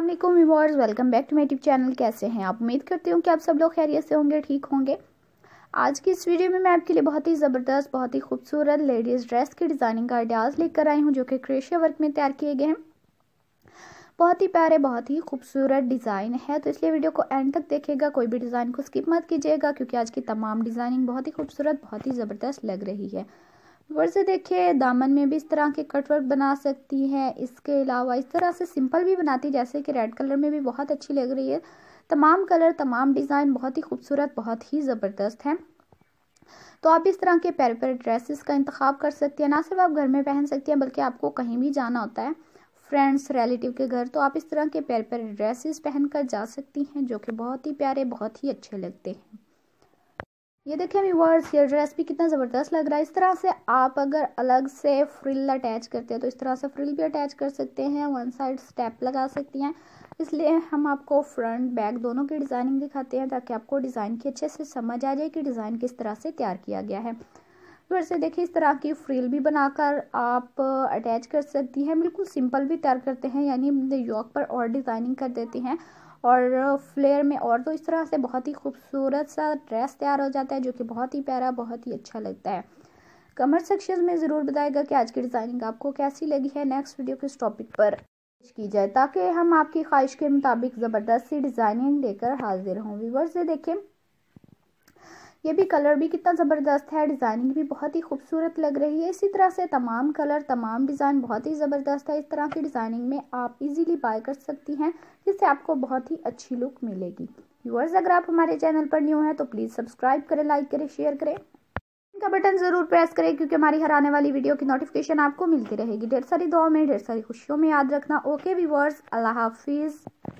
अल्लाम viewers welcome back to my tube channel कैसे हैं आप उम्मीद करती हूँ कि आप सब लोग खैरियत से होंगे ठीक होंगे आज की इस वीडियो में मैं आपके लिए बहुत ही ज़बरदस्त बहुत ही खूबसूरत लेडीज़ ड्रेस के डिज़ाइनिंग का आइडियाज़ लेकर आई हूँ जो कि क्रेशिया वर्क में तैयार किए गए हैं बहुत ही प्यारे बहुत ही खूबसूरत डिज़ाइन है तो इसलिए वीडियो को एंड तक देखिएगा कोई भी डिज़ाइन को स्किप मत कीजिएगा क्योंकि आज की तमाम डिज़ाइनिंग बहुत ही खूबसूरत बहुत ही ज़बरदस्त लग रही है वर्क से देखिए दामन में भी इस तरह के कटवर्क बना सकती है इसके अलावा इस तरह से सिंपल भी बनाती है जैसे कि रेड कलर में भी बहुत अच्छी लग रही है तमाम कलर तमाम डिज़ाइन बहुत ही खूबसूरत बहुत ही ज़बरदस्त है तो आप इस तरह के पैर प्यारे ड्रेसेस का इंतखाब कर सकती हैं ना सिर्फ आप घर में पहन सकती हैं बल्कि आपको कहीं भी जाना होता है फ्रेंड्स रिलेटिव के घर तो आप इस तरह के पैर पैर ड्रेसेस पहन कर जा सकती हैं जो कि बहुत ही प्यारे बहुत ही अच्छे लगते हैं ये देखें व्यूवर्स ये ड्रेस भी कितना ज़बरदस्त लग रहा है इस तरह से आप अगर अलग से फ्रिल अटैच करते हैं तो इस तरह से फ्रिल भी अटैच कर सकते हैं वन साइड स्टेप लगा सकती हैं इसलिए हम आपको फ्रंट बैक दोनों की डिज़ाइनिंग दिखाते हैं ताकि आपको डिज़ाइन की अच्छे से समझ आ जाए कि डिज़ाइन किस तरह से तैयार किया गया है फिर से देखिए इस तरह की फ्रिल भी बनाकर आप अटैच कर सकती हैं बिल्कुल सिंपल भी तैयार करते हैं यानी यॉक पर और डिज़ाइनिंग कर देते हैं और फ्लेयर में और तो इस तरह से बहुत ही खूबसूरत सा ड्रेस तैयार हो जाता है जो कि बहुत ही प्यारा बहुत ही अच्छा लगता है कमेंट सेक्शन में ज़रूर बताएगा कि आज की डिज़ाइनिंग आपको कैसी लगी है नेक्स्ट वीडियो के टॉपिक पर की जाए ताकि हम आपकी ख्वाहिश के मुताबिक ज़बरदस्त डिज़ाइनिंग लेकर हाजिर हों व्यूवर्स ये देखें ये भी कलर भी कितना ज़बरदस्त है डिज़ाइनिंग भी बहुत ही खूबसूरत लग रही है इसी तरह से तमाम कलर तमाम डिज़ाइन बहुत ही ज़बरदस्त है इस तरह की डिज़ाइनिंग में आप इजीली बाय कर सकती हैं जिससे आपको बहुत ही अच्छी लुक मिलेगी व्यूअर्स अगर आप हमारे चैनल पर न्यू हैं तो प्लीज़ सब्सक्राइब करें लाइक करें शेयर करें का बटन ज़रूर प्रेस करें क्योंकि हमारी हर आने वाली वीडियो की नोटिफिकेशन आपको मिलती रहेगी ढेर सारी दुआ में ढेर सारी खुशियों में याद रखना ओके व्यूअर्स अल्लाह हाफिज़